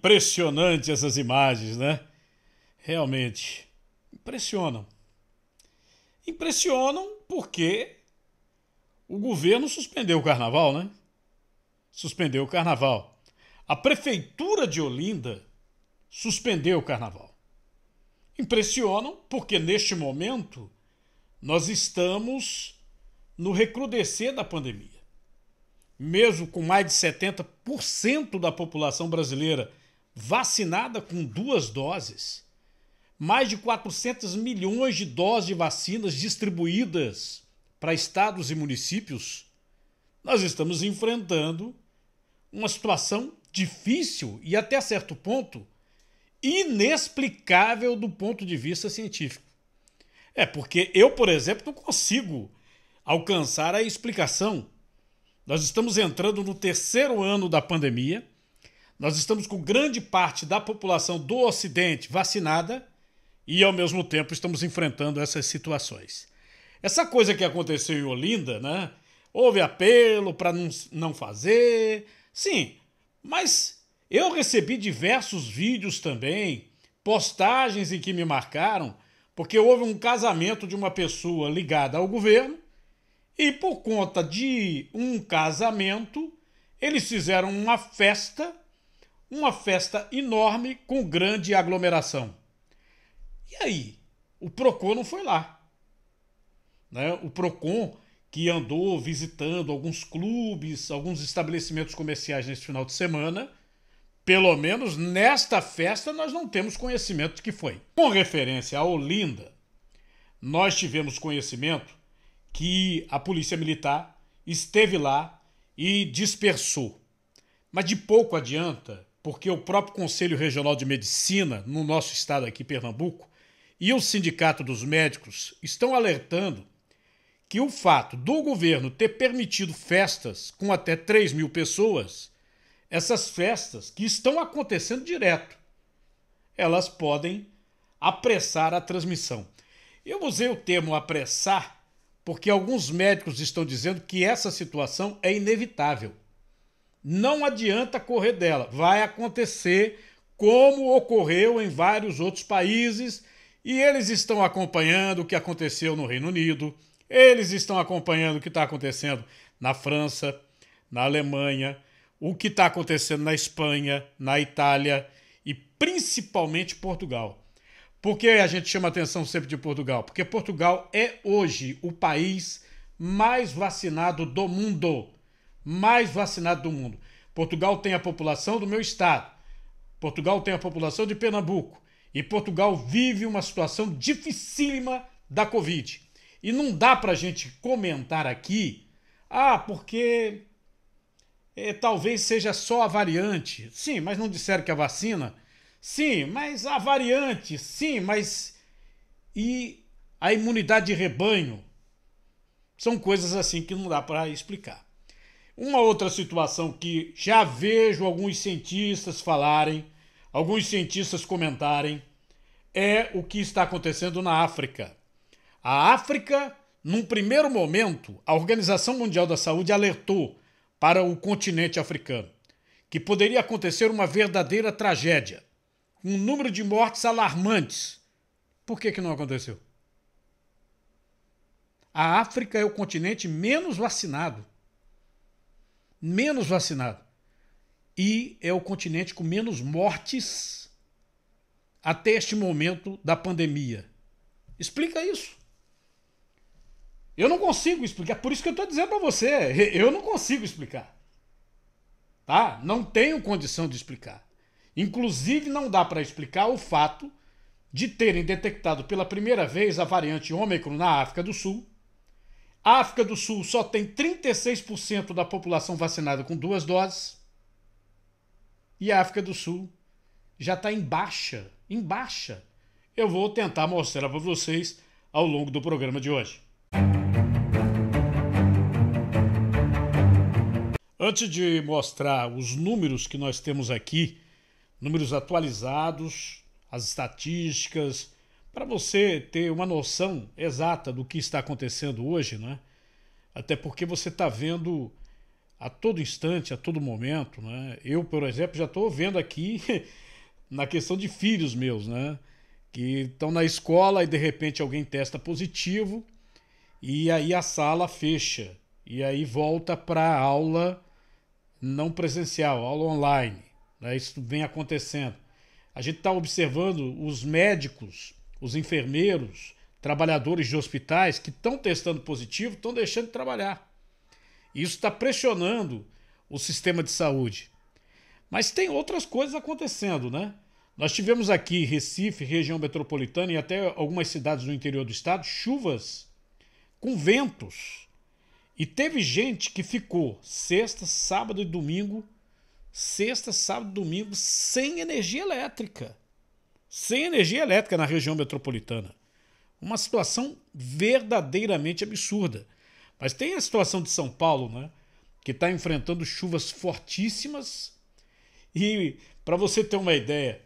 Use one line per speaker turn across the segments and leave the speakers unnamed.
Impressionante essas imagens, né? Realmente impressionam. Impressionam porque o governo suspendeu o carnaval, né? Suspendeu o carnaval. A prefeitura de Olinda suspendeu o carnaval. Impressionam porque neste momento nós estamos no recrudescer da pandemia. Mesmo com mais de 70% da população brasileira vacinada com duas doses, mais de 400 milhões de doses de vacinas distribuídas para estados e municípios, nós estamos enfrentando uma situação difícil e, até certo ponto, inexplicável do ponto de vista científico. É porque eu, por exemplo, não consigo alcançar a explicação. Nós estamos entrando no terceiro ano da pandemia nós estamos com grande parte da população do Ocidente vacinada e, ao mesmo tempo, estamos enfrentando essas situações. Essa coisa que aconteceu em Olinda, né? Houve apelo para não, não fazer. Sim, mas eu recebi diversos vídeos também, postagens em que me marcaram, porque houve um casamento de uma pessoa ligada ao governo e por conta de um casamento, eles fizeram uma festa uma festa enorme com grande aglomeração. E aí? O PROCON não foi lá. Né? O PROCON, que andou visitando alguns clubes, alguns estabelecimentos comerciais neste final de semana, pelo menos nesta festa nós não temos conhecimento de que foi. Com referência a Olinda, nós tivemos conhecimento que a Polícia Militar esteve lá e dispersou. Mas de pouco adianta porque o próprio Conselho Regional de Medicina, no nosso estado aqui, Pernambuco, e o Sindicato dos Médicos estão alertando que o fato do governo ter permitido festas com até 3 mil pessoas, essas festas que estão acontecendo direto, elas podem apressar a transmissão. Eu usei o termo apressar porque alguns médicos estão dizendo que essa situação é inevitável. Não adianta correr dela. Vai acontecer como ocorreu em vários outros países e eles estão acompanhando o que aconteceu no Reino Unido, eles estão acompanhando o que está acontecendo na França, na Alemanha, o que está acontecendo na Espanha, na Itália e principalmente Portugal. Por que a gente chama atenção sempre de Portugal? Porque Portugal é hoje o país mais vacinado do mundo mais vacinado do mundo. Portugal tem a população do meu estado. Portugal tem a população de Pernambuco. E Portugal vive uma situação dificílima da Covid. E não dá para a gente comentar aqui, ah, porque é, talvez seja só a variante. Sim, mas não disseram que a é vacina. Sim, mas a variante. Sim, mas. E a imunidade de rebanho? São coisas assim que não dá para explicar. Uma outra situação que já vejo alguns cientistas falarem, alguns cientistas comentarem, é o que está acontecendo na África. A África, num primeiro momento, a Organização Mundial da Saúde alertou para o continente africano que poderia acontecer uma verdadeira tragédia, um número de mortes alarmantes. Por que, que não aconteceu? A África é o continente menos vacinado menos vacinado. E é o continente com menos mortes até este momento da pandemia. Explica isso. Eu não consigo explicar, por isso que eu estou dizendo para você, eu não consigo explicar. Tá? Não tenho condição de explicar. Inclusive, não dá para explicar o fato de terem detectado pela primeira vez a variante Ômicron na África do Sul a África do Sul só tem 36% da população vacinada com duas doses. E a África do Sul já está em baixa, em baixa. Eu vou tentar mostrar para vocês ao longo do programa de hoje. Antes de mostrar os números que nós temos aqui, números atualizados, as estatísticas, para você ter uma noção exata do que está acontecendo hoje, né? até porque você está vendo a todo instante, a todo momento. Né? Eu, por exemplo, já estou vendo aqui na questão de filhos meus, né? que estão na escola e de repente alguém testa positivo e aí a sala fecha e aí volta para aula não presencial, aula online. Né? Isso vem acontecendo. A gente está observando os médicos os enfermeiros, trabalhadores de hospitais que estão testando positivo estão deixando de trabalhar. Isso está pressionando o sistema de saúde. Mas tem outras coisas acontecendo, né? Nós tivemos aqui Recife, região metropolitana e até algumas cidades no interior do estado, chuvas com ventos. E teve gente que ficou sexta, sábado e domingo, sexta, sábado e domingo sem energia elétrica sem energia elétrica na região metropolitana. Uma situação verdadeiramente absurda. Mas tem a situação de São Paulo, né? Que está enfrentando chuvas fortíssimas. E para você ter uma ideia,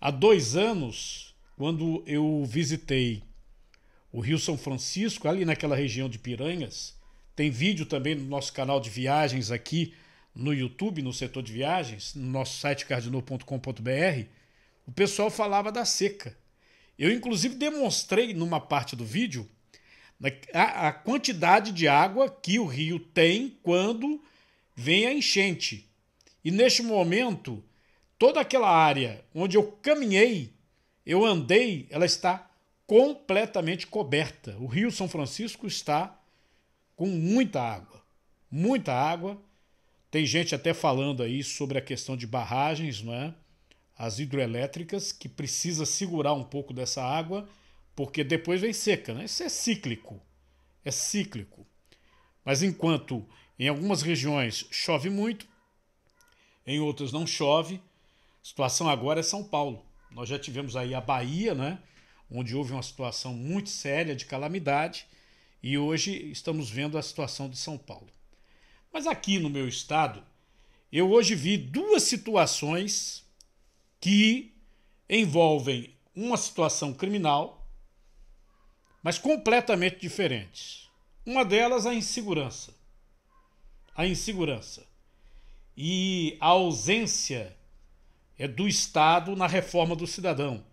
há dois anos, quando eu visitei o Rio São Francisco, ali naquela região de Piranhas, tem vídeo também no nosso canal de viagens aqui no YouTube, no setor de viagens, no nosso site cardinol.com.br o pessoal falava da seca. Eu, inclusive, demonstrei numa parte do vídeo né, a, a quantidade de água que o rio tem quando vem a enchente. E neste momento, toda aquela área onde eu caminhei, eu andei, ela está completamente coberta. O Rio São Francisco está com muita água, muita água. Tem gente até falando aí sobre a questão de barragens, não é? as hidroelétricas, que precisa segurar um pouco dessa água, porque depois vem seca, né? Isso é cíclico. É cíclico. Mas enquanto em algumas regiões chove muito, em outras não chove, a situação agora é São Paulo. Nós já tivemos aí a Bahia, né? Onde houve uma situação muito séria de calamidade, e hoje estamos vendo a situação de São Paulo. Mas aqui no meu estado, eu hoje vi duas situações que envolvem uma situação criminal, mas completamente diferentes. Uma delas a insegurança. A insegurança e a ausência é do Estado na reforma do cidadão.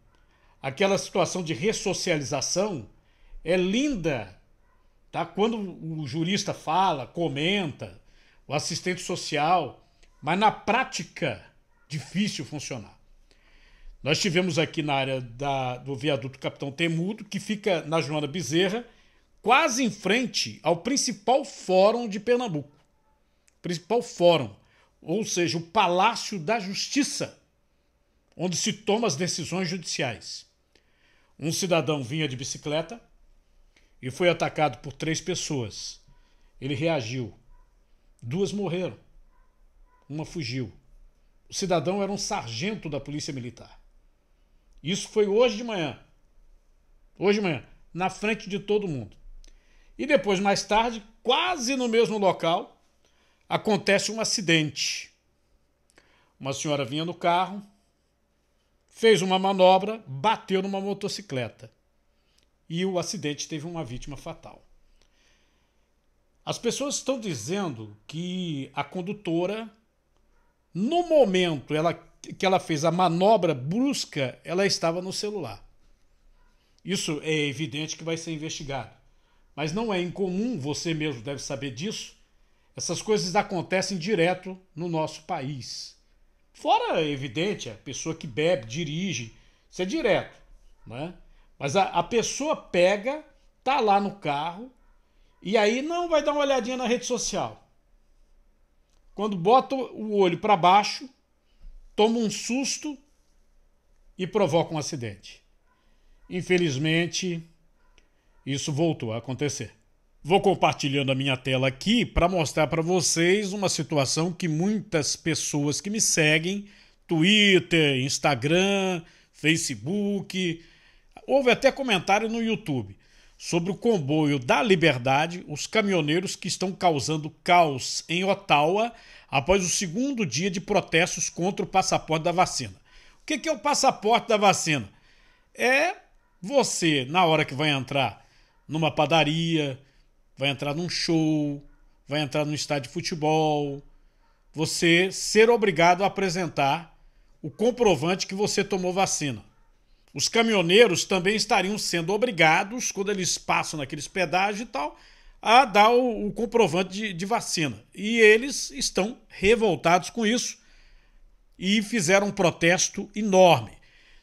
Aquela situação de ressocialização é linda, tá? Quando o jurista fala, comenta, o assistente social, mas na prática difícil funcionar. Nós tivemos aqui na área da, do viaduto Capitão Temudo, que fica na Joana Bezerra, quase em frente ao principal fórum de Pernambuco. Principal fórum, ou seja, o Palácio da Justiça, onde se tomam as decisões judiciais. Um cidadão vinha de bicicleta e foi atacado por três pessoas. Ele reagiu. Duas morreram. Uma fugiu. O cidadão era um sargento da Polícia Militar. Isso foi hoje de manhã. Hoje de manhã, na frente de todo mundo. E depois, mais tarde, quase no mesmo local, acontece um acidente. Uma senhora vinha no carro, fez uma manobra, bateu numa motocicleta. E o acidente teve uma vítima fatal. As pessoas estão dizendo que a condutora, no momento, ela que ela fez a manobra brusca, ela estava no celular. Isso é evidente que vai ser investigado. Mas não é incomum, você mesmo deve saber disso. Essas coisas acontecem direto no nosso país. Fora, é evidente, a pessoa que bebe, dirige, isso é direto. Né? Mas a, a pessoa pega, tá lá no carro, e aí não vai dar uma olhadinha na rede social. Quando bota o olho para baixo, toma um susto e provoca um acidente. Infelizmente, isso voltou a acontecer. Vou compartilhando a minha tela aqui para mostrar para vocês uma situação que muitas pessoas que me seguem, Twitter, Instagram, Facebook, houve até comentário no YouTube sobre o comboio da Liberdade, os caminhoneiros que estão causando caos em Ottawa após o segundo dia de protestos contra o passaporte da vacina. O que é o passaporte da vacina? É você, na hora que vai entrar numa padaria, vai entrar num show, vai entrar num estádio de futebol, você ser obrigado a apresentar o comprovante que você tomou vacina. Os caminhoneiros também estariam sendo obrigados, quando eles passam naqueles pedágios e tal, a dar o, o comprovante de, de vacina. E eles estão revoltados com isso e fizeram um protesto enorme.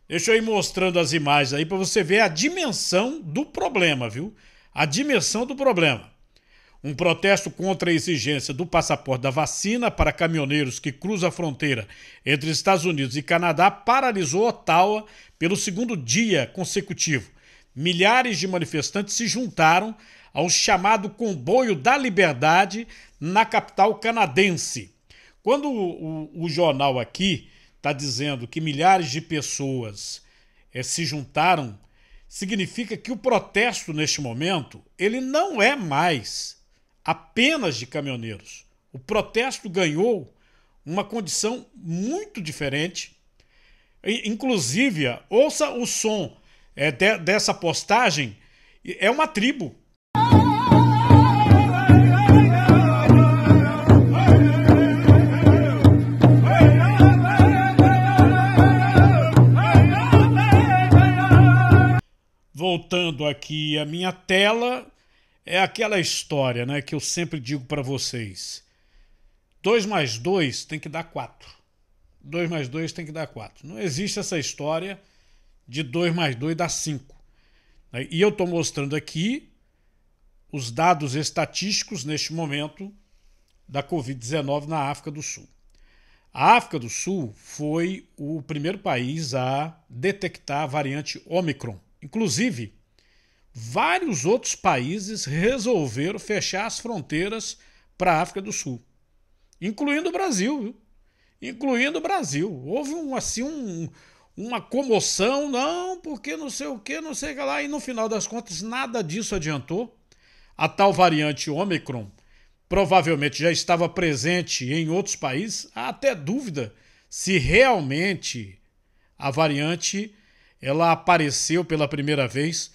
Deixa eu ir mostrando as imagens aí para você ver a dimensão do problema, viu? A dimensão do problema. Um protesto contra a exigência do passaporte da vacina para caminhoneiros que cruzam a fronteira entre Estados Unidos e Canadá paralisou Ottawa pelo segundo dia consecutivo. Milhares de manifestantes se juntaram ao chamado Comboio da Liberdade na capital canadense. Quando o, o, o jornal aqui está dizendo que milhares de pessoas é, se juntaram, significa que o protesto neste momento ele não é mais apenas de caminhoneiros. O protesto ganhou uma condição muito diferente. Inclusive, ouça o som é, de, dessa postagem, é uma tribo. Voltando aqui a minha tela, é aquela história né, que eu sempre digo para vocês. 2 mais 2 tem que dar 4. 2 mais 2 tem que dar 4. Não existe essa história de 2 mais 2 dá 5. E eu estou mostrando aqui os dados estatísticos neste momento da Covid-19 na África do Sul. A África do Sul foi o primeiro país a detectar a variante Omicron. Inclusive, vários outros países resolveram fechar as fronteiras para a África do Sul, incluindo o Brasil, viu? incluindo o Brasil. Houve um, assim um, uma comoção, não, porque não sei o que, não sei o que lá, e no final das contas nada disso adiantou. A tal variante Omicron provavelmente já estava presente em outros países, há até dúvida se realmente a variante ela apareceu pela primeira vez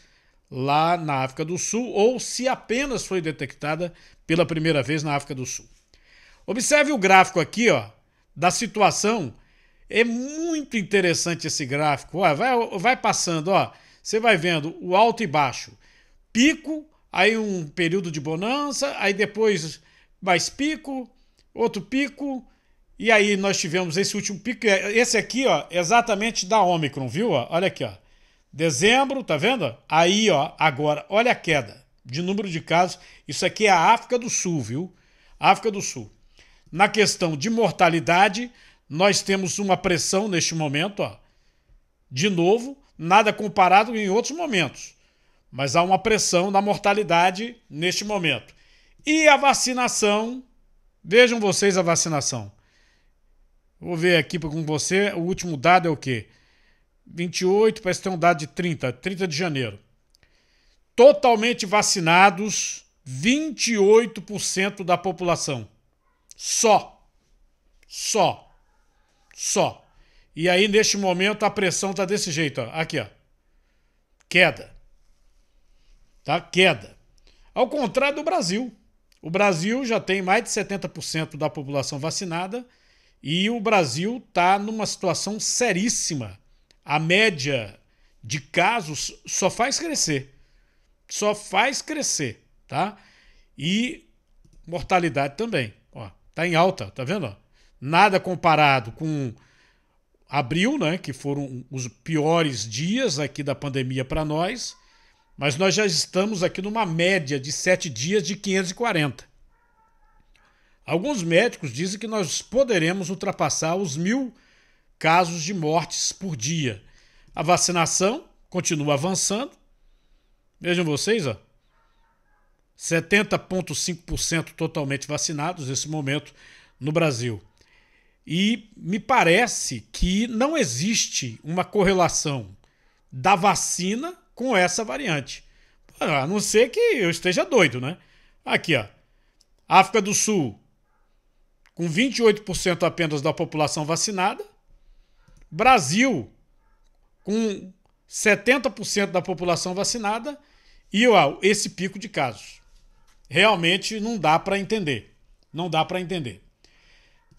lá na África do Sul ou se apenas foi detectada pela primeira vez na África do Sul. Observe o gráfico aqui, ó, da situação. É muito interessante esse gráfico. vai, vai passando, ó. Você vai vendo o alto e baixo. Pico, aí um período de bonança, aí depois mais pico, outro pico, e aí nós tivemos esse último pico. Esse aqui, ó, é exatamente da Omicron, viu? Olha aqui, ó. Dezembro, tá vendo? Aí, ó, agora, olha a queda de número de casos. Isso aqui é a África do Sul, viu? África do Sul. Na questão de mortalidade, nós temos uma pressão neste momento, ó. De novo, nada comparado em outros momentos, mas há uma pressão na mortalidade neste momento. E a vacinação, vejam vocês a vacinação. Vou ver aqui com você, o último dado é o quê? 28, parece ter um dado de 30, 30 de janeiro. Totalmente vacinados, 28% da população. Só. Só. Só. E aí, neste momento, a pressão tá desse jeito, ó. Aqui, ó. Queda. Tá? Queda. Ao contrário do Brasil. O Brasil já tem mais de 70% da população vacinada e o Brasil está numa situação seríssima a média de casos só faz crescer. Só faz crescer, tá? E mortalidade também. Ó, tá em alta, tá vendo? Nada comparado com abril, né, que foram os piores dias aqui da pandemia para nós, mas nós já estamos aqui numa média de sete dias de 540. Alguns médicos dizem que nós poderemos ultrapassar os mil casos de mortes por dia. A vacinação continua avançando. Vejam vocês, ó. 70,5% totalmente vacinados nesse momento no Brasil. E me parece que não existe uma correlação da vacina com essa variante. A não ser que eu esteja doido, né? Aqui, ó. África do Sul, com 28% apenas da população vacinada, Brasil com 70% da população vacinada e uau, esse pico de casos. Realmente não dá para entender. Não dá para entender.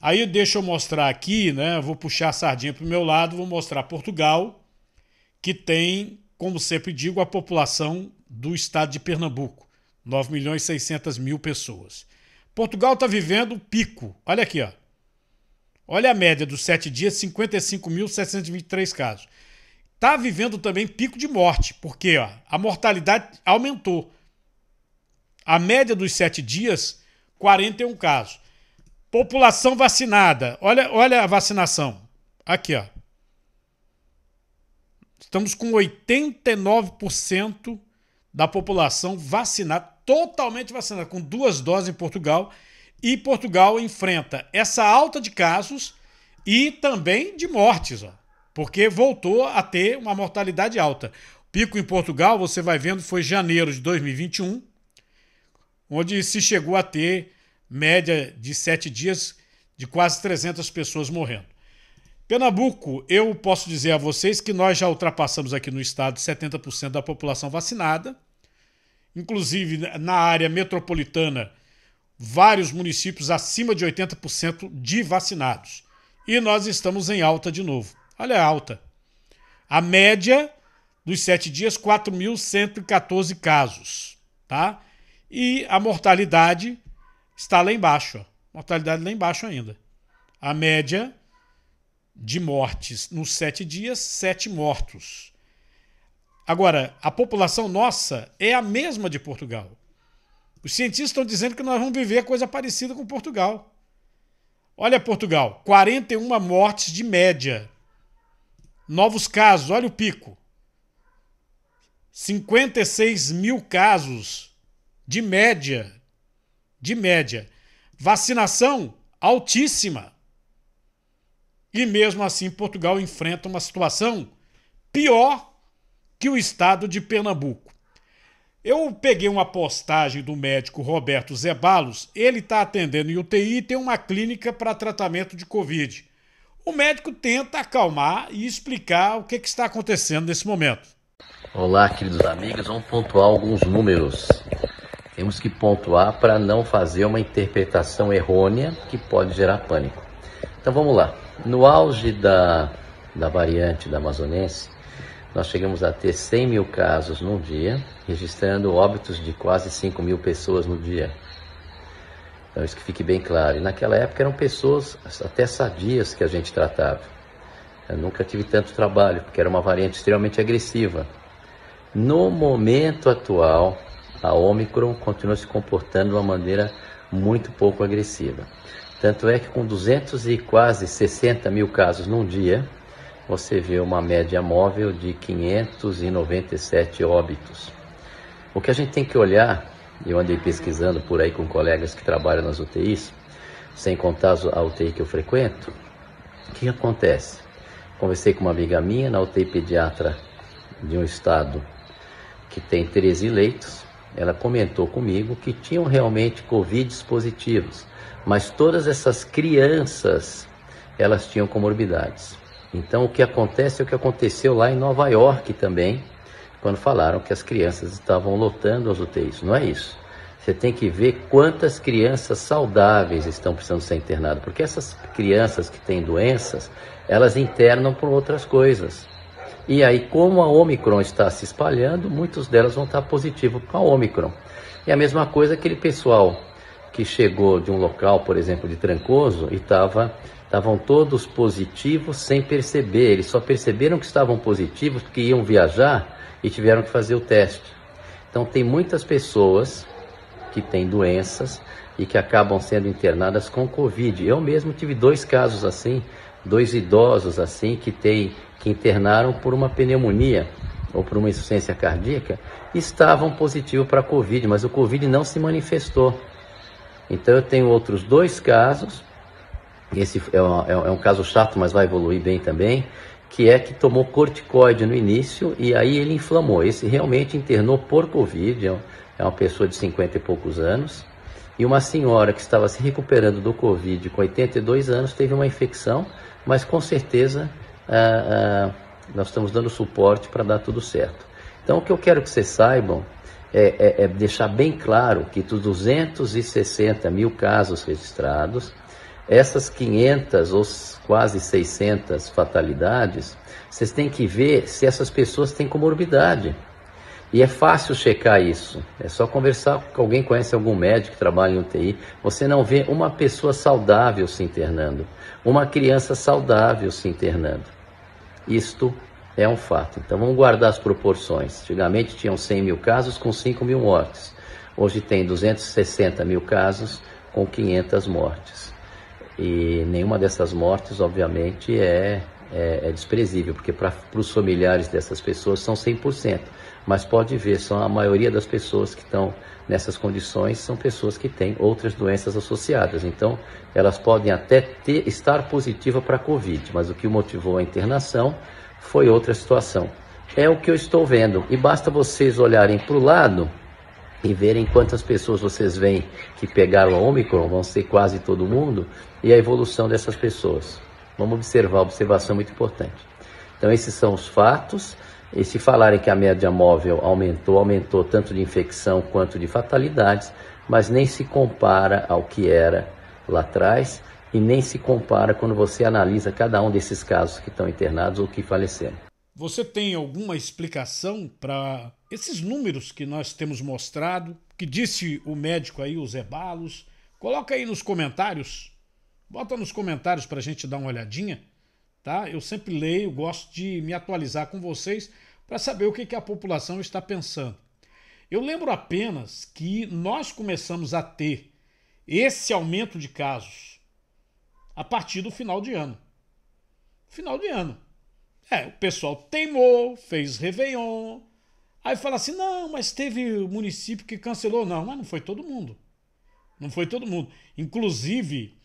Aí deixa eu mostrar aqui, né? Vou puxar a sardinha para o meu lado, vou mostrar Portugal, que tem, como sempre digo, a população do estado de Pernambuco, 9 milhões e 600 mil pessoas. Portugal está vivendo o pico. Olha aqui, ó. Olha a média dos sete dias, 55.723 casos. Está vivendo também pico de morte, porque ó, a mortalidade aumentou. A média dos sete dias, 41 casos. População vacinada. Olha, olha a vacinação. Aqui, ó. Estamos com 89% da população vacinada, totalmente vacinada, com duas doses em Portugal e Portugal enfrenta essa alta de casos e também de mortes, ó, porque voltou a ter uma mortalidade alta. O pico em Portugal, você vai vendo, foi janeiro de 2021, onde se chegou a ter média de sete dias de quase 300 pessoas morrendo. Pernambuco, eu posso dizer a vocês que nós já ultrapassamos aqui no estado 70% da população vacinada. Inclusive, na área metropolitana, vários municípios acima de 80% de vacinados. E nós estamos em alta de novo. Olha a alta. A média dos sete dias, 4.114 casos. Tá? E a mortalidade está lá embaixo. Ó. Mortalidade lá embaixo ainda. A média de mortes nos sete dias, sete mortos. Agora, a população nossa é a mesma de Portugal. Os cientistas estão dizendo que nós vamos viver coisa parecida com Portugal. Olha Portugal, 41 mortes de média. Novos casos, olha o pico. 56 mil casos de média. De média. Vacinação altíssima. E mesmo assim, Portugal enfrenta uma situação pior que o estado de Pernambuco. Eu peguei uma postagem do médico Roberto Zebalos, ele está atendendo em UTI e tem uma clínica para tratamento de Covid. O médico tenta acalmar e explicar o que, que está acontecendo nesse momento.
Olá, queridos amigos, vamos pontuar alguns números. Temos que pontuar para não fazer uma interpretação errônea que pode gerar pânico. Então vamos lá. No auge da, da variante da amazonense, nós chegamos a ter 100 mil casos num dia, registrando óbitos de quase 5 mil pessoas no dia. Então, isso que fique bem claro. E naquela época eram pessoas até sadias que a gente tratava. Eu nunca tive tanto trabalho, porque era uma variante extremamente agressiva. No momento atual, a Omicron continua se comportando de uma maneira muito pouco agressiva. Tanto é que com 200 e quase 60 mil casos num dia, você vê uma média móvel de 597 óbitos. O que a gente tem que olhar, eu andei pesquisando por aí com colegas que trabalham nas UTIs, sem contar a UTI que eu frequento, o que acontece? Conversei com uma amiga minha na UTI pediatra de um estado que tem 13 leitos, ela comentou comigo que tinham realmente Covid positivos, mas todas essas crianças, elas tinham comorbidades. Então, o que acontece é o que aconteceu lá em Nova York também, quando falaram que as crianças estavam lotando as UTIs. Não é isso. Você tem que ver quantas crianças saudáveis estão precisando ser internadas, porque essas crianças que têm doenças, elas internam por outras coisas. E aí, como a Omicron está se espalhando, muitos delas vão estar positivos para a Omicron. E a mesma coisa aquele pessoal que chegou de um local, por exemplo, de Trancoso e estava Estavam todos positivos sem perceber. Eles só perceberam que estavam positivos porque iam viajar e tiveram que fazer o teste. Então, tem muitas pessoas que têm doenças e que acabam sendo internadas com Covid. Eu mesmo tive dois casos assim, dois idosos assim, que, tem, que internaram por uma pneumonia ou por uma insuficiência cardíaca, estavam positivos para Covid, mas o Covid não se manifestou. Então, eu tenho outros dois casos esse é, é um, é um caso chato, mas vai evoluir bem também, que é que tomou corticoide no início e aí ele inflamou. Esse realmente internou por Covid, é, é uma pessoa de 50 e poucos anos. E uma senhora que estava se recuperando do Covid com 82 anos teve uma infecção, mas com certeza ah, ah, nós estamos dando suporte para dar tudo certo. Então, o que eu quero que vocês saibam é, é, é deixar bem claro que dos 260 mil casos registrados, essas 500 ou quase 600 fatalidades, vocês têm que ver se essas pessoas têm comorbidade. E é fácil checar isso. É só conversar com alguém conhece algum médico que trabalha em UTI. Você não vê uma pessoa saudável se internando, uma criança saudável se internando. Isto é um fato. Então vamos guardar as proporções. Antigamente tinham 100 mil casos com 5 mil mortes. Hoje tem 260 mil casos com 500 mortes. E nenhuma dessas mortes, obviamente, é, é, é desprezível, porque para os familiares dessas pessoas são 100%. Mas pode ver, são a maioria das pessoas que estão nessas condições são pessoas que têm outras doenças associadas. Então, elas podem até ter, estar positiva para a Covid, mas o que motivou a internação foi outra situação. É o que eu estou vendo. E basta vocês olharem para o lado e verem quantas pessoas vocês veem que pegaram a Omicron, vão ser quase todo mundo, e a evolução dessas pessoas. Vamos observar, observação é muito importante. Então, esses são os fatos. E se falarem que a média móvel aumentou, aumentou tanto de infecção quanto de fatalidades, mas nem se compara ao que era lá atrás e nem se compara quando você analisa cada um desses casos que estão internados ou que faleceram.
Você tem alguma explicação para esses números que nós temos mostrado, que disse o médico aí, o Zé Balos? Coloca aí nos comentários. Bota nos comentários para a gente dar uma olhadinha, tá? Eu sempre leio, gosto de me atualizar com vocês para saber o que, que a população está pensando. Eu lembro apenas que nós começamos a ter esse aumento de casos a partir do final de ano. Final de ano. É, o pessoal teimou, fez Réveillon. Aí fala assim: não, mas teve município que cancelou. Não, mas não foi todo mundo. Não foi todo mundo. Inclusive,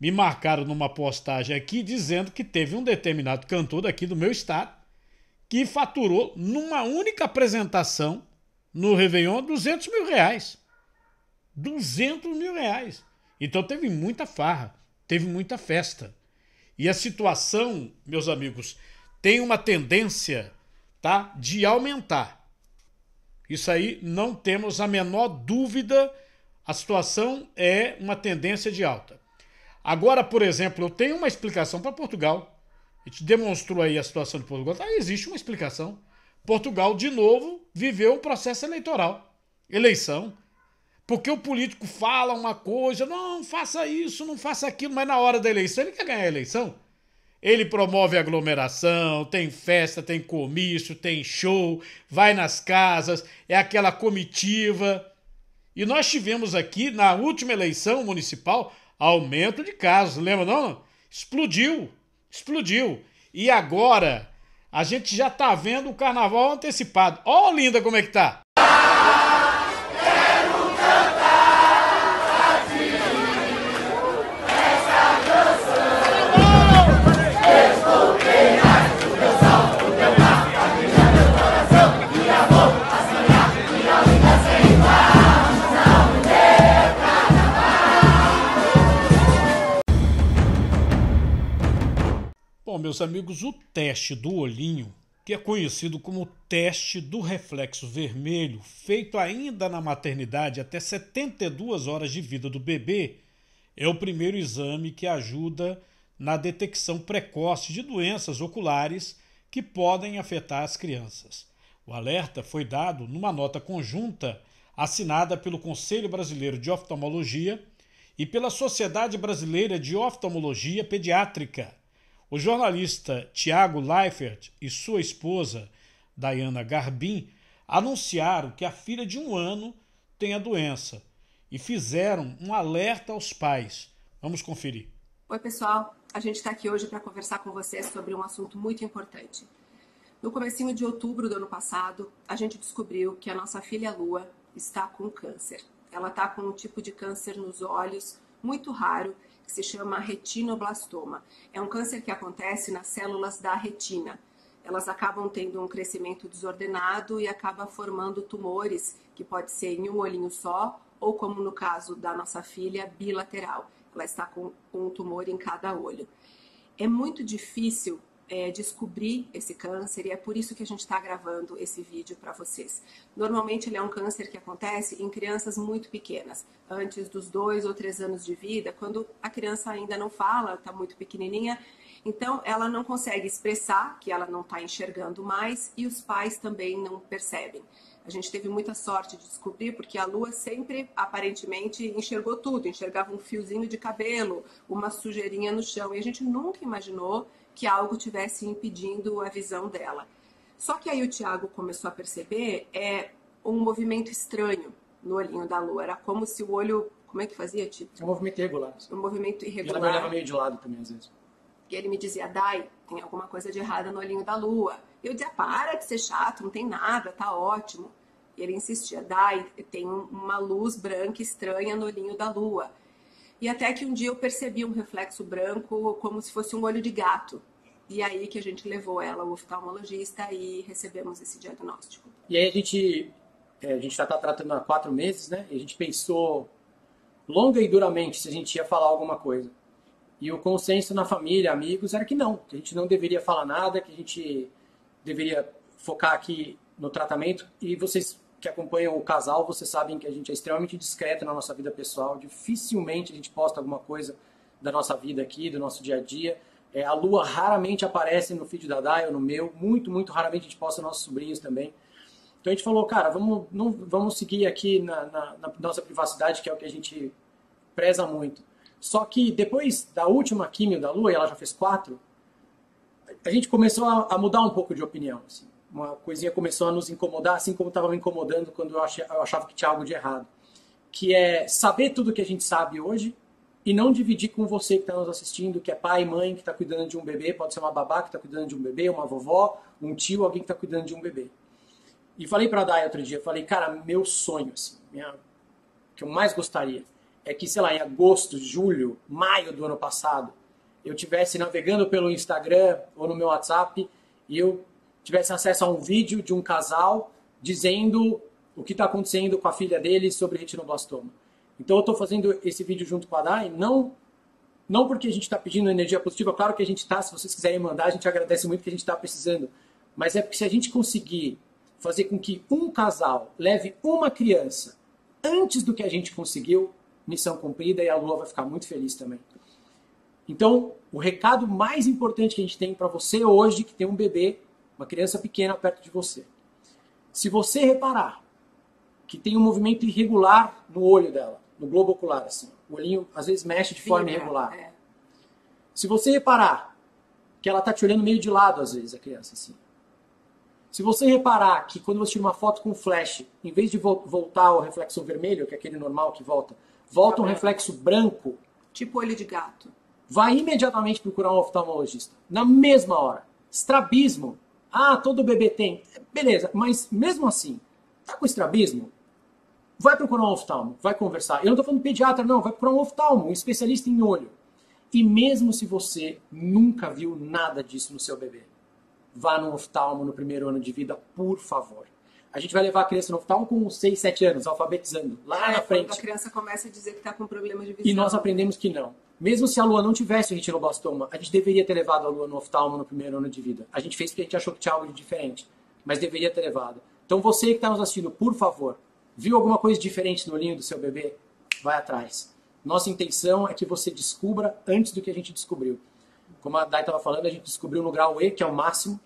me marcaram numa postagem aqui dizendo que teve um determinado cantor daqui do meu estado que faturou numa única apresentação no Réveillon 200 mil reais. 200 mil reais. Então teve muita farra, teve muita festa. E a situação, meus amigos, tem uma tendência tá, de aumentar. Isso aí não temos a menor dúvida, a situação é uma tendência de alta. Agora, por exemplo, eu tenho uma explicação para Portugal. A gente demonstrou aí a situação de Portugal. Tá, existe uma explicação. Portugal, de novo, viveu um processo eleitoral. Eleição. Porque o político fala uma coisa, não, faça isso, não faça aquilo, mas na hora da eleição ele quer ganhar a eleição. Ele promove aglomeração, tem festa, tem comício, tem show, vai nas casas, é aquela comitiva. E nós tivemos aqui, na última eleição municipal, aumento de casos, lembra não? Explodiu, explodiu. E agora a gente já tá vendo o carnaval antecipado. Ó Olinda como é que tá. Bom, meus amigos, o teste do olhinho, que é conhecido como teste do reflexo vermelho, feito ainda na maternidade até 72 horas de vida do bebê, é o primeiro exame que ajuda na detecção precoce de doenças oculares que podem afetar as crianças. O alerta foi dado numa nota conjunta assinada pelo Conselho Brasileiro de Oftalmologia e pela Sociedade Brasileira de Oftalmologia Pediátrica o jornalista Tiago Leifert e sua esposa, Diana Garbim, anunciaram que a filha de um ano tem a doença e fizeram um alerta aos pais. Vamos conferir.
Oi, pessoal. A gente está aqui hoje para conversar com vocês sobre um assunto muito importante. No comecinho de outubro do ano passado, a gente descobriu que a nossa filha Lua está com câncer. Ela está com um tipo de câncer nos olhos muito raro que se chama retinoblastoma. É um câncer que acontece nas células da retina. Elas acabam tendo um crescimento desordenado e acaba formando tumores, que pode ser em um olhinho só, ou como no caso da nossa filha, bilateral. Ela está com um tumor em cada olho. É muito difícil é, descobrir esse câncer e é por isso que a gente está gravando esse vídeo para vocês. Normalmente ele é um câncer que acontece em crianças muito pequenas, antes dos dois ou três anos de vida, quando a criança ainda não fala, está muito pequenininha, então ela não consegue expressar que ela não está enxergando mais e os pais também não percebem. A gente teve muita sorte de descobrir, porque a lua sempre, aparentemente, enxergou tudo. Enxergava um fiozinho de cabelo, uma sujeirinha no chão. E a gente nunca imaginou que algo tivesse impedindo a visão dela. Só que aí o Tiago começou a perceber é um movimento estranho no olhinho da lua. Era como se o olho. Como é que fazia, Tito? É um
movimento irregular.
Um movimento irregular. Ela me olhava meio de lado também, às vezes. E ele me dizia, Dai, tem alguma coisa de errada no olhinho da lua. Eu dizia, para de ser chato, não tem nada, tá ótimo. E ele insistia, Dai, tem uma luz branca estranha no olhinho da lua. E até que um dia eu percebi um reflexo branco como se fosse um olho de gato. E aí que a gente levou ela ao oftalmologista e recebemos esse diagnóstico.
E aí a gente é, a gente está tratando há quatro meses, né? E a gente pensou longa e duramente se a gente ia falar alguma coisa. E o consenso na família, amigos, era que não, que a gente não deveria falar nada, que a gente deveria focar aqui no tratamento. E vocês que acompanham o casal, vocês sabem que a gente é extremamente discreto na nossa vida pessoal, dificilmente a gente posta alguma coisa da nossa vida aqui, do nosso dia a dia. É, a lua raramente aparece no feed da Dai ou no meu, muito, muito raramente a gente posta nossos sobrinhos também. Então a gente falou, cara, vamos, não, vamos seguir aqui na, na, na nossa privacidade, que é o que a gente preza muito. Só que depois da última químio da lua, e ela já fez quatro, a gente começou a, mudar um pouco de opinião. Assim. Uma coisinha começou a nos incomodar, assim como estava me incomodando quando eu, achava que tinha algo de errado. Que é saber tudo que a gente sabe hoje e não dividir com você que está nos assistindo, que é pai, mãe, que está cuidando de um bebê, pode ser uma babá que está cuidando de um bebê, uma vovó, um tio, alguém que está cuidando de um bebê. E falei para a Dai outro dia, falei, cara, meu sonho, assim, minha, que eu mais gostaria, é que, sei lá, em agosto, julho, maio do ano passado, eu tivesse navegando pelo Instagram ou no meu WhatsApp e eu tivesse acesso a um vídeo de um casal dizendo o que está acontecendo com a filha dele sobre retinoblastoma então eu estou fazendo esse vídeo junto com a Dai, não não porque a gente está pedindo energia positiva, claro que a gente está, se vocês quiserem mandar, a gente agradece muito que a gente está precisando, mas é porque se a gente conseguir fazer com que um casal leve uma criança antes do que a gente conseguiu, missão cumprida e a Lua vai ficar muito feliz também. Então, o recado mais importante que a gente tem para você hoje, que tem um bebê, uma criança pequena perto de você. Se você reparar que tem um movimento irregular no olho dela, no globo ocular, assim. O olhinho às vezes mexe de forma Sim, irregular. É. Se você reparar que ela tá te olhando meio de lado, às vezes, a criança, assim. Se você reparar que quando você tira uma foto com flash, em vez de vo voltar ao reflexo vermelho, que é aquele normal que volta, volta um tá reflexo branco. Tipo olho de gato. Vai imediatamente procurar um oftalmologista. Na mesma hora. Estrabismo. Ah, todo bebê tem. Beleza, mas mesmo assim, tá com estrabismo? Vai procurar um oftalmo, vai conversar. Eu não estou falando pediatra, não. Vai procurar um oftalmo, um especialista em olho. E mesmo se você nunca viu nada disso no seu bebê, vá no oftalmo no primeiro ano de vida, por favor. A gente vai levar a criança no oftalmo com 6, 7 anos, alfabetizando, lá é, na frente. a
criança começa a dizer que está com problema de visão. E nós
aprendemos que não. Mesmo se a Lua não tivesse o retinoblastoma, a gente deveria ter levado a Lua no oftalmo no primeiro ano de vida. A gente fez porque a gente achou que tinha algo de diferente, mas deveria ter levado. Então você que está nos assistindo, por favor, Viu alguma coisa diferente no olhinho do seu bebê? Vai atrás. Nossa intenção é que você descubra antes do que a gente descobriu. Como a Dai estava falando, a gente descobriu no grau E, que é o máximo.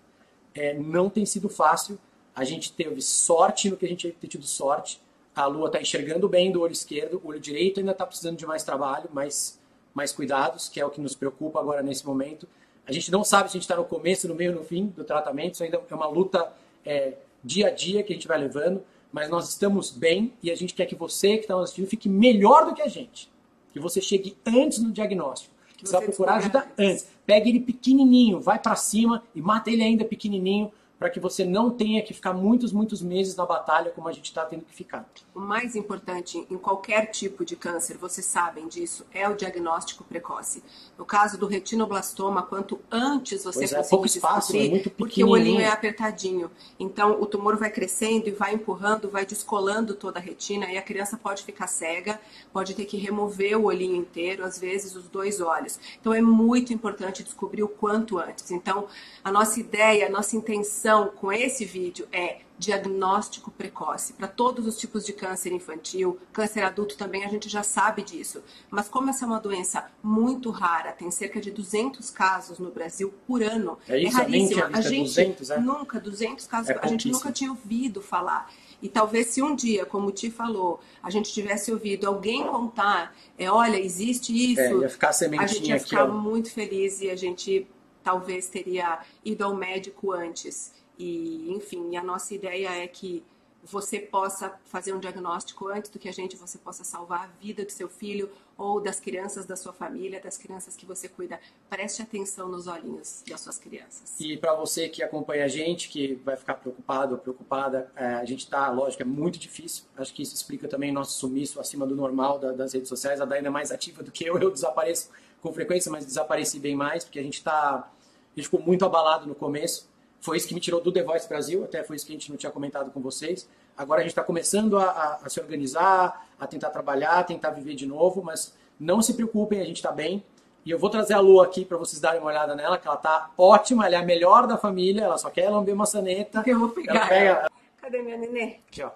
É, não tem sido fácil. A gente teve sorte no que a gente tinha tido sorte. A lua está enxergando bem do olho esquerdo, o olho direito ainda está precisando de mais trabalho, mais, mais cuidados, que é o que nos preocupa agora nesse momento. A gente não sabe se a gente está no começo, no meio, no fim do tratamento. Isso ainda é uma luta é, dia a dia que a gente vai levando mas nós estamos bem e a gente quer que você que está assistindo fique melhor do que a gente. Que você chegue antes no diagnóstico. Que você vai procurar ajuda antes. Pega ele pequenininho, vai para cima e mata ele ainda pequenininho para que você não tenha que ficar
muitos, muitos meses na batalha como a gente está tendo que ficar. O mais importante em qualquer tipo de câncer, vocês sabem disso, é o diagnóstico precoce. No caso do retinoblastoma, quanto antes você pois é, conseguir espaço, descobrir, é né? porque o olhinho é apertadinho. Então o tumor vai crescendo e vai empurrando, vai descolando toda a retina e a criança pode ficar cega, pode ter que remover o olhinho inteiro, às vezes os dois olhos. Então é muito importante descobrir o quanto antes. Então a nossa ideia, a nossa intenção com esse vídeo é diagnóstico precoce para todos os tipos de câncer infantil, câncer adulto também a gente já sabe disso, mas como essa é uma doença muito rara, tem cerca de 200 casos no Brasil por ano, é, isso, é raríssima. A, gente 200, é? nunca 200 casos, é a gente nunca tinha ouvido falar. E talvez se um dia, como o Ti falou, a gente tivesse ouvido alguém contar, é, olha, existe é, isso, é, ia ficar a gente ia ficar aqui, muito feliz e a gente talvez teria ido ao médico antes. E, enfim, a nossa ideia é que você possa fazer um diagnóstico antes do que a gente, você possa salvar a vida do seu filho ou das crianças da sua família, das crianças que você cuida. Preste atenção nos olhinhos das suas crianças.
E para você que acompanha a gente, que vai ficar preocupado ou preocupada, é, a gente está, lógico, é muito difícil. Acho que isso explica também nosso sumiço acima do normal das redes sociais. A Daina é mais ativa do que eu, eu desapareço com frequência, mas desapareci bem mais, porque a gente está. A gente ficou muito abalado no começo foi isso que me tirou do The Voice Brasil, até foi isso que a gente não tinha comentado com vocês. Agora a gente está começando a, a, a, se organizar, a tentar trabalhar, tentar viver de novo, mas não se preocupem, a gente está bem. E eu vou trazer a Lu aqui para vocês darem uma olhada nela, que ela tá ótima, ela é a melhor da família, ela só quer lamber maçaneta. Que eu vou pegar. Ela pega,
Cadê minha nenê? Aqui, ó.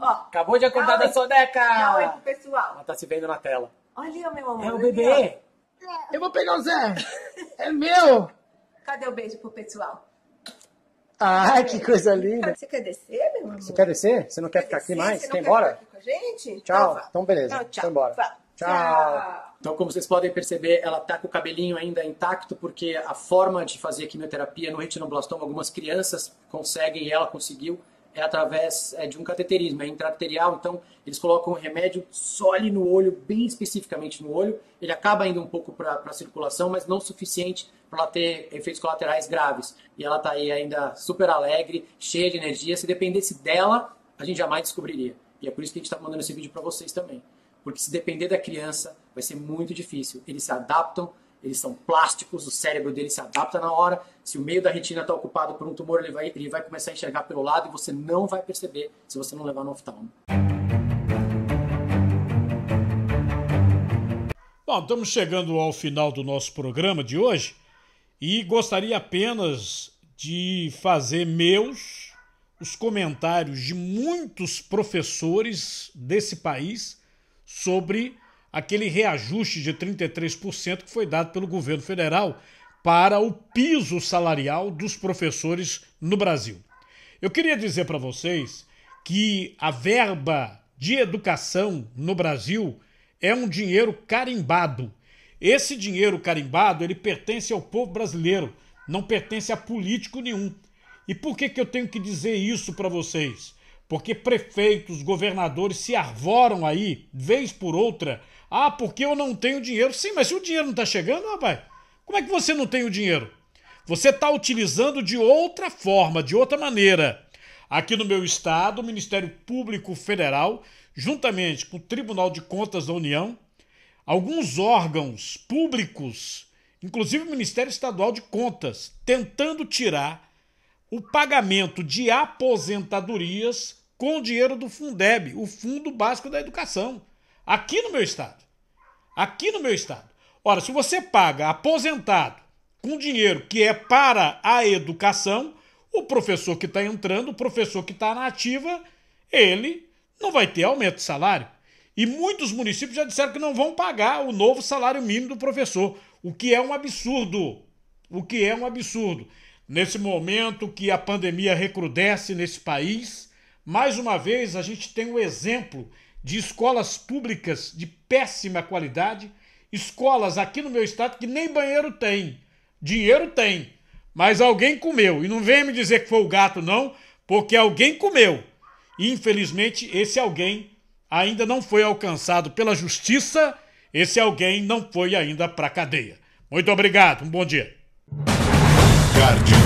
ó.
Acabou de acordar da soneca! Dá oi pro pessoal. Ela tá se vendo na tela.
Olha, meu amor. É o bebê. eu vou pegar o Zé.
é meu.
Cadê o beijo pro pessoal?
Ai, que coisa linda. Você
quer descer, meu amor? Você quer
descer? Você não quer, quer ficar descer? aqui mais? Você quer ir embora?
Quer então tchau. Então, então beleza. Então, tchau. Então,
embora. tchau. Então, como vocês podem perceber, ela tá com o cabelinho ainda intacto, porque a forma de fazer quimioterapia no retinoblastoma, algumas crianças conseguem e ela conseguiu é através é, de um cateterismo, é intraarterial, então eles colocam um remédio só ali no olho, bem especificamente no olho, ele acaba indo um pouco para a circulação, mas não suficiente para ela ter efeitos colaterais graves. E ela está aí ainda super alegre, cheia de energia, se dependesse dela, a gente jamais descobriria. E é por isso que a gente está mandando esse vídeo para vocês também. Porque se depender da criança, vai ser muito difícil. Eles se adaptam eles são plásticos, o cérebro dele se adapta na hora. Se o meio da retina está ocupado por um tumor, ele vai, ele vai começar a enxergar pelo lado e você não vai perceber se você não levar no oftalmo.
Bom, estamos chegando ao final do nosso programa de hoje e gostaria apenas de fazer meus os comentários de muitos professores desse país sobre aquele reajuste de 33% que foi dado pelo governo federal para o piso salarial dos professores no Brasil. Eu queria dizer para vocês que a verba de educação no Brasil é um dinheiro carimbado. Esse dinheiro carimbado, ele pertence ao povo brasileiro, não pertence a político nenhum. E por que, que eu tenho que dizer isso para vocês? Porque prefeitos, governadores se arvoram aí, vez por outra, ah, porque eu não tenho dinheiro. Sim, mas se o dinheiro não está chegando, rapaz, como é que você não tem o dinheiro? Você está utilizando de outra forma, de outra maneira. Aqui no meu estado, o Ministério Público Federal, juntamente com o Tribunal de Contas da União, alguns órgãos públicos, inclusive o Ministério Estadual de Contas, tentando tirar o pagamento de aposentadorias com o dinheiro do Fundeb, o Fundo Básico da Educação, aqui no meu estado aqui no meu estado. Ora, se você paga aposentado com dinheiro que é para a educação, o professor que está entrando, o professor que está na ativa, ele não vai ter aumento de salário. E muitos municípios já disseram que não vão pagar o novo salário mínimo do professor, o que é um absurdo. O que é um absurdo. Nesse momento que a pandemia recrudesce nesse país, mais uma vez a gente tem o um exemplo de escolas públicas de péssima qualidade, escolas aqui no meu estado que nem banheiro tem. Dinheiro tem, mas alguém comeu. E não vem me dizer que foi o gato, não, porque alguém comeu. E, infelizmente, esse alguém ainda não foi alcançado pela justiça, esse alguém não foi ainda para a cadeia. Muito obrigado, um bom dia. Cardinal.